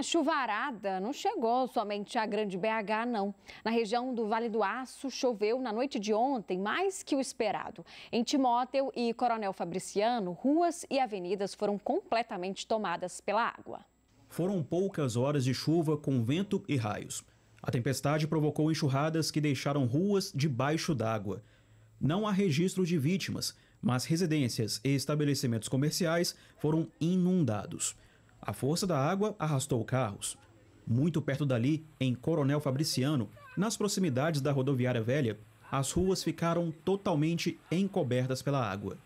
A chuvarada não chegou somente à Grande BH, não. Na região do Vale do Aço, choveu na noite de ontem mais que o esperado. Em Timóteo e Coronel Fabriciano, ruas e avenidas foram completamente tomadas pela água. Foram poucas horas de chuva com vento e raios. A tempestade provocou enxurradas que deixaram ruas debaixo d'água. Não há registro de vítimas, mas residências e estabelecimentos comerciais foram inundados. A força da água arrastou carros. Muito perto dali, em Coronel Fabriciano, nas proximidades da rodoviária velha, as ruas ficaram totalmente encobertas pela água.